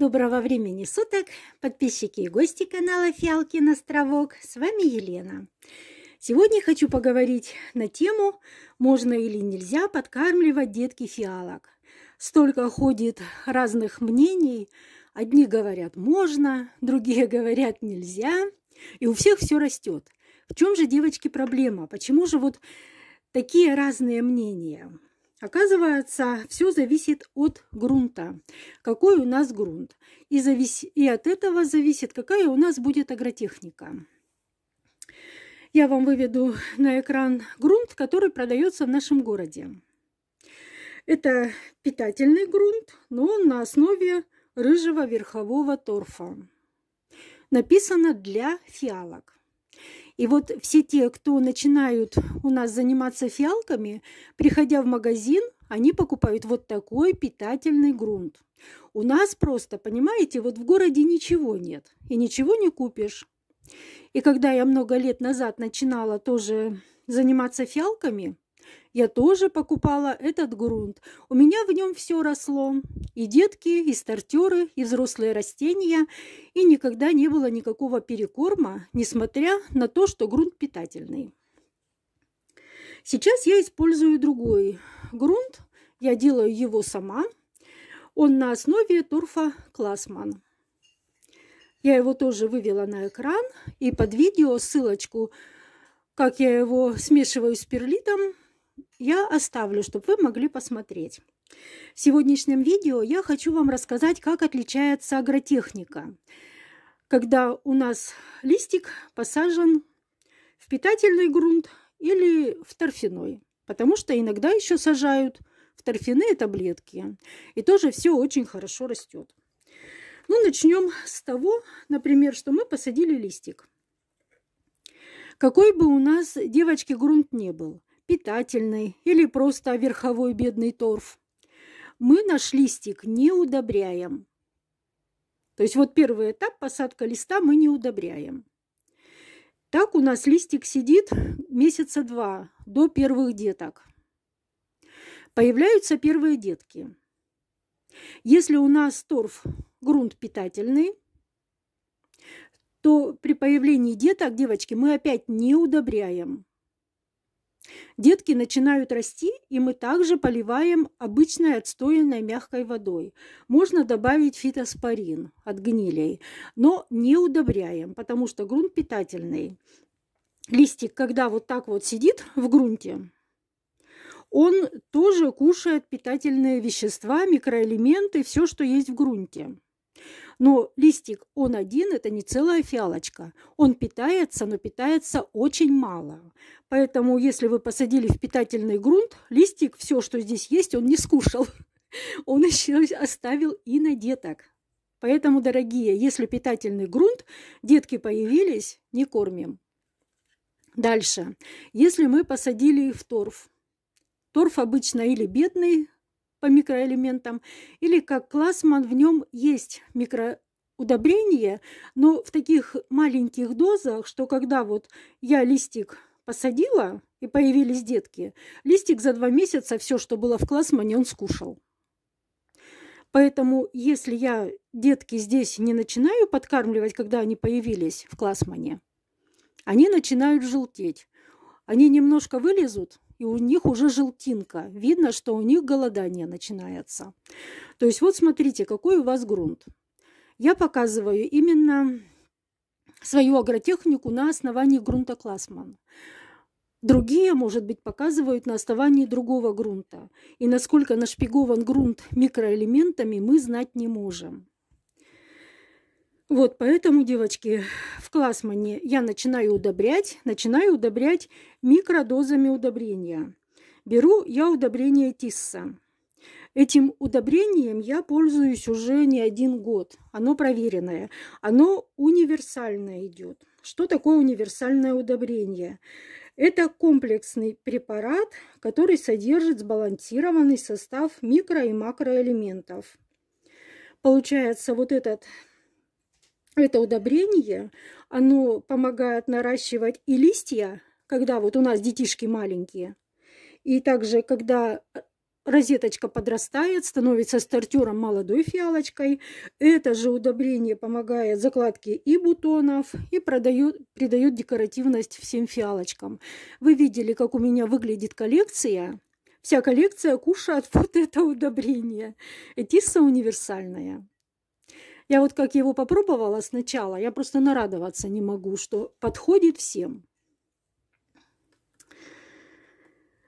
Доброго времени суток, подписчики и гости канала Фиалки на Островок. С вами Елена. Сегодня хочу поговорить на тему «Можно или нельзя подкармливать детки фиалок». Столько ходит разных мнений. Одни говорят «можно», другие говорят «нельзя». И у всех все растет. В чем же, девочки, проблема? Почему же вот такие разные мнения? Оказывается, все зависит от грунта, какой у нас грунт. И, завис... и от этого зависит, какая у нас будет агротехника. Я вам выведу на экран грунт, который продается в нашем городе. Это питательный грунт, но он на основе рыжего верхового торфа. Написано для фиалок. И вот все те, кто начинают у нас заниматься фиалками, приходя в магазин, они покупают вот такой питательный грунт. У нас просто, понимаете, вот в городе ничего нет и ничего не купишь. И когда я много лет назад начинала тоже заниматься фиалками, я тоже покупала этот грунт. У меня в нем все росло. И детки, и стартеры, и взрослые растения, и никогда не было никакого перекорма, несмотря на то, что грунт питательный. Сейчас я использую другой грунт. Я делаю его сама. Он на основе торфа Классман. Я его тоже вывела на экран. И под видео ссылочку, как я его смешиваю с перлитом, я оставлю, чтобы вы могли посмотреть. В сегодняшнем видео я хочу вам рассказать, как отличается агротехника, когда у нас листик посажен в питательный грунт или в торфяной, потому что иногда еще сажают в торфяные таблетки, и тоже все очень хорошо растет. Ну, начнем с того, например, что мы посадили листик. Какой бы у нас, девочки, грунт не был, питательный или просто верховой бедный торф, мы наш листик не удобряем. То есть вот первый этап посадка листа мы не удобряем. Так у нас листик сидит месяца два до первых деток. Появляются первые детки. Если у нас торф грунт питательный, то при появлении деток, девочки, мы опять не удобряем. Детки начинают расти, и мы также поливаем обычной отстоянной мягкой водой. Можно добавить фитоспорин от гнилей, но не удобряем, потому что грунт питательный. Листик, когда вот так вот сидит в грунте, он тоже кушает питательные вещества, микроэлементы, все, что есть в грунте. Но листик, он один, это не целая фиалочка. Он питается, но питается очень мало. Поэтому, если вы посадили в питательный грунт, листик, все, что здесь есть, он не скушал. Он еще оставил и на деток. Поэтому, дорогие, если питательный грунт, детки появились, не кормим. Дальше. Если мы посадили в торф, торф обычно или бедный, по микроэлементам, или как классман в нем есть микро но в таких маленьких дозах, что когда вот я листик посадила и появились детки, листик за два месяца все, что было в классмане, он скушал. Поэтому, если я детки здесь не начинаю подкармливать, когда они появились в классмане, они начинают желтеть. Они немножко вылезут, и у них уже желтинка. Видно, что у них голодание начинается. То есть вот смотрите, какой у вас грунт. Я показываю именно свою агротехнику на основании грунта Классман. Другие, может быть, показывают на основании другого грунта. И насколько нашпигован грунт микроэлементами, мы знать не можем. Вот поэтому, девочки, в классмане я начинаю удобрять, начинаю удобрять микродозами удобрения. Беру я удобрение Тисса. Этим удобрением я пользуюсь уже не один год. Оно проверенное. Оно универсальное идет. Что такое универсальное удобрение? Это комплексный препарат, который содержит сбалансированный состав микро- и макроэлементов. Получается, вот этот это удобрение, оно помогает наращивать и листья, когда вот у нас детишки маленькие, и также, когда э, розеточка подрастает, становится стартером молодой фиалочкой. Это же удобрение помогает закладке и бутонов, и продает, придает декоративность всем фиалочкам. Вы видели, как у меня выглядит коллекция. Вся коллекция кушает вот это удобрение. Этисса универсальная. Я вот как его попробовала сначала, я просто нарадоваться не могу, что подходит всем.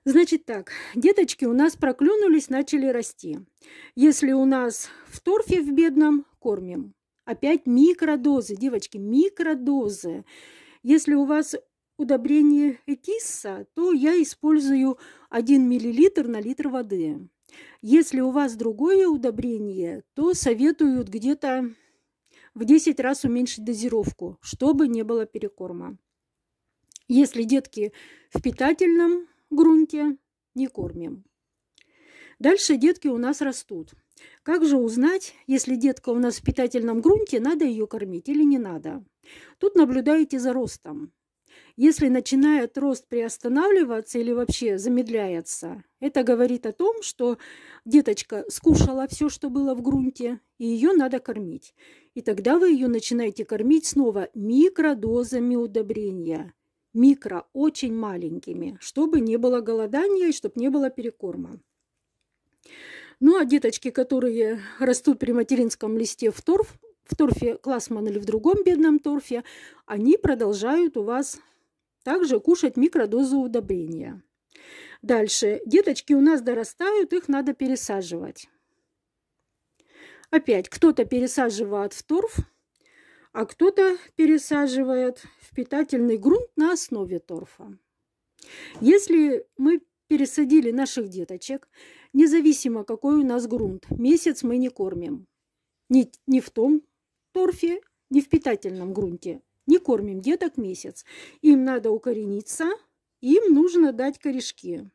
Значит так, деточки у нас проклюнулись, начали расти. Если у нас в торфе в бедном, кормим. Опять микродозы, девочки, микродозы. Если у вас удобрение кисса, то я использую 1 мл на литр воды. Если у вас другое удобрение, то советуют где-то в 10 раз уменьшить дозировку, чтобы не было перекорма. Если детки в питательном грунте, не кормим. Дальше детки у нас растут. Как же узнать, если детка у нас в питательном грунте, надо ее кормить или не надо? Тут наблюдаете за ростом. Если начинает рост приостанавливаться или вообще замедляется, это говорит о том, что деточка скушала все, что было в грунте, и ее надо кормить. И тогда вы ее начинаете кормить снова микродозами удобрения. Микро очень маленькими, чтобы не было голодания и чтобы не было перекорма. Ну а деточки, которые растут при материнском листе в торф, в торфе Классман или в другом бедном торфе, они продолжают у вас также кушать микродозу удобрения. Дальше. Деточки у нас дорастают, их надо пересаживать. Опять кто-то пересаживает в торф, а кто-то пересаживает в питательный грунт на основе торфа. Если мы пересадили наших деточек, независимо какой у нас грунт, месяц мы не кормим. Ни, ни в том, торфе, не в питательном грунте. Не кормим деток месяц. Им надо укорениться, им нужно дать корешки.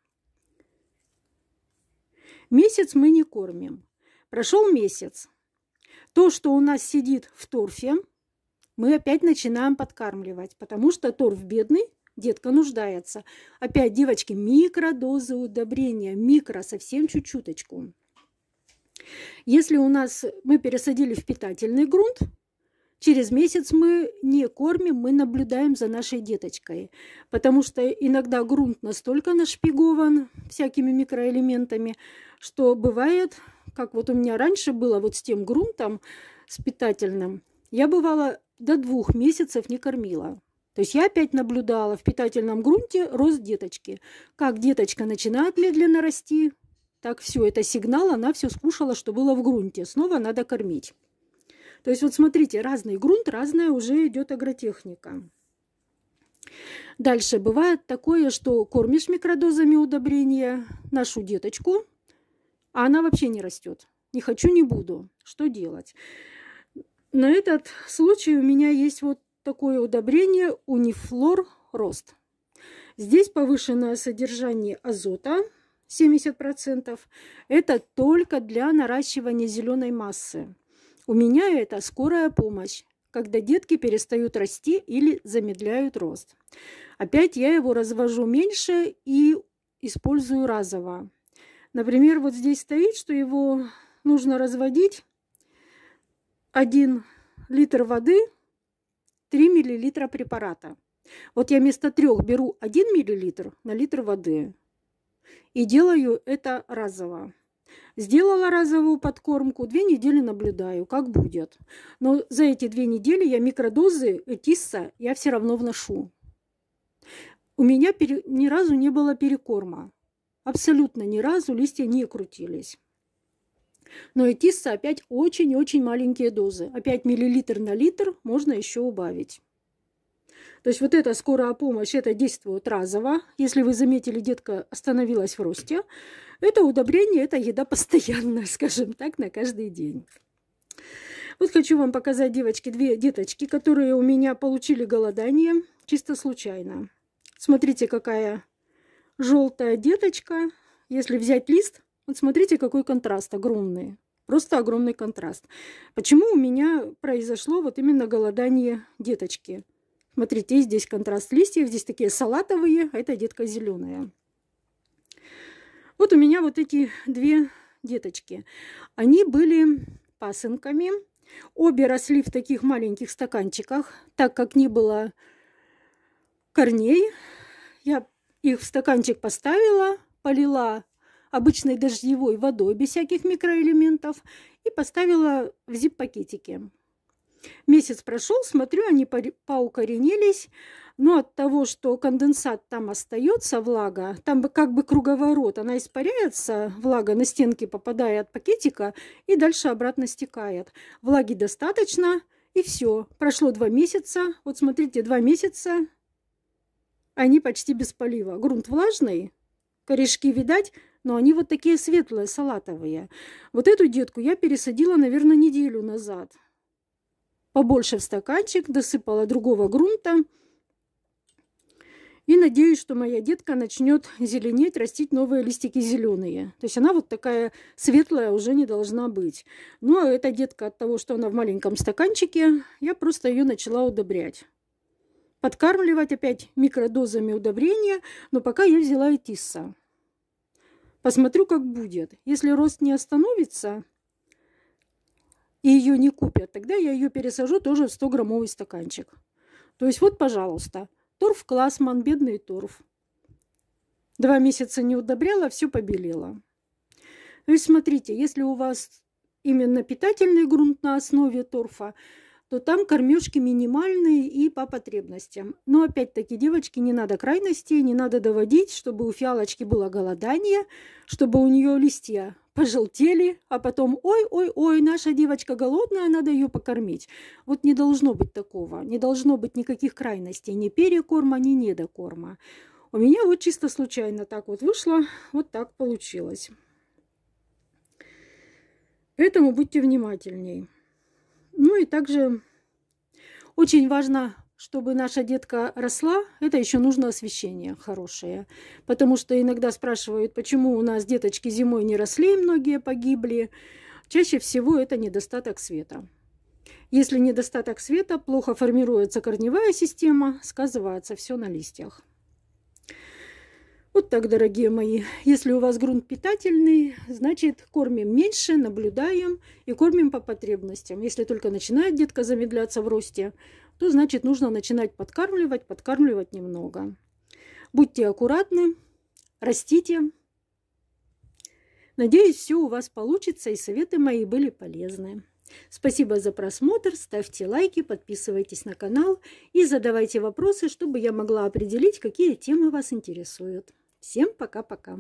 Месяц мы не кормим. Прошел месяц. То, что у нас сидит в торфе, мы опять начинаем подкармливать, потому что торф бедный, детка нуждается. Опять, девочки, микродозы удобрения, микро, совсем чуть-чуточку. Если у нас мы пересадили в питательный грунт, через месяц мы не кормим, мы наблюдаем за нашей деточкой, потому что иногда грунт настолько нашпигован всякими микроэлементами, что бывает, как вот у меня раньше было вот с тем грунтом, с питательным, я бывала до двух месяцев не кормила. То есть я опять наблюдала в питательном грунте рост деточки. Как деточка начинает медленно расти, так, все, это сигнал, она все скушала, что было в грунте. Снова надо кормить. То есть вот смотрите, разный грунт, разная уже идет агротехника. Дальше бывает такое, что кормишь микродозами удобрения нашу деточку, а она вообще не растет. Не хочу, не буду. Что делать? На этот случай у меня есть вот такое удобрение Унифлор Рост. Здесь повышенное содержание азота – 70%. Это только для наращивания зеленой массы. У меня это скорая помощь, когда детки перестают расти или замедляют рост. Опять я его развожу меньше и использую разово. Например, вот здесь стоит, что его нужно разводить 1 литр воды, 3 миллилитра препарата. Вот я вместо трех беру 1 миллилитр на литр воды и делаю это разово. Сделала разовую подкормку, две недели наблюдаю, как будет. Но за эти две недели я микродозы ТИСа я все равно вношу. У меня пере... ни разу не было перекорма. Абсолютно ни разу листья не крутились. Но ТИСа опять очень-очень маленькие дозы. Опять миллилитр на литр можно еще убавить. То есть вот эта скорая помощь, это действует разово. Если вы заметили, детка остановилась в росте. Это удобрение, это еда постоянная, скажем так, на каждый день. Вот хочу вам показать, девочки, две деточки, которые у меня получили голодание чисто случайно. Смотрите, какая желтая деточка. Если взять лист, вот смотрите, какой контраст огромный. Просто огромный контраст. Почему у меня произошло вот именно голодание деточки? Смотрите, здесь контраст листьев, здесь такие салатовые, а это детка зеленая. Вот у меня вот эти две деточки. Они были пасынками. Обе росли в таких маленьких стаканчиках, так как не было корней. Я их в стаканчик поставила, полила обычной дождевой водой без всяких микроэлементов и поставила в зип-пакетики. Месяц прошел, смотрю, они поукоренились. Но от того, что конденсат там остается, влага, там бы как бы круговорот, она испаряется, влага на стенки попадает от пакетика и дальше обратно стекает. Влаги достаточно, и все. Прошло два месяца. Вот смотрите, два месяца они почти без полива. Грунт влажный, корешки видать, но они вот такие светлые, салатовые. Вот эту детку я пересадила, наверное, неделю назад побольше в стаканчик, досыпала другого грунта. И надеюсь, что моя детка начнет зеленеть, растить новые листики зеленые. То есть она вот такая светлая уже не должна быть. Но ну, а эта детка от того, что она в маленьком стаканчике, я просто ее начала удобрять. Подкармливать опять микродозами удобрения, но пока я взяла этисса. Посмотрю, как будет. Если рост не остановится, и ее не купят, тогда я ее пересажу тоже в 100-граммовый стаканчик. То есть вот, пожалуйста, торф классман, бедный торф. Два месяца не удобряла, все побелело. То есть смотрите, если у вас именно питательный грунт на основе торфа, то там кормежки минимальные и по потребностям. Но опять-таки, девочки, не надо крайностей, не надо доводить, чтобы у фиалочки было голодание, чтобы у нее листья пожелтели, а потом «Ой-ой-ой, наша девочка голодная, надо ее покормить». Вот не должно быть такого, не должно быть никаких крайностей, ни перекорма, ни недокорма. У меня вот чисто случайно так вот вышло, вот так получилось. Поэтому будьте внимательней. Ну и также очень важно чтобы наша детка росла, это еще нужно освещение хорошее. Потому что иногда спрашивают, почему у нас деточки зимой не росли, многие погибли. Чаще всего это недостаток света. Если недостаток света, плохо формируется корневая система, сказывается все на листьях. Вот так, дорогие мои. Если у вас грунт питательный, значит, кормим меньше, наблюдаем и кормим по потребностям. Если только начинает детка замедляться в росте, то значит нужно начинать подкармливать, подкармливать немного. Будьте аккуратны, растите. Надеюсь, все у вас получится и советы мои были полезны. Спасибо за просмотр, ставьте лайки, подписывайтесь на канал и задавайте вопросы, чтобы я могла определить, какие темы вас интересуют. Всем пока-пока!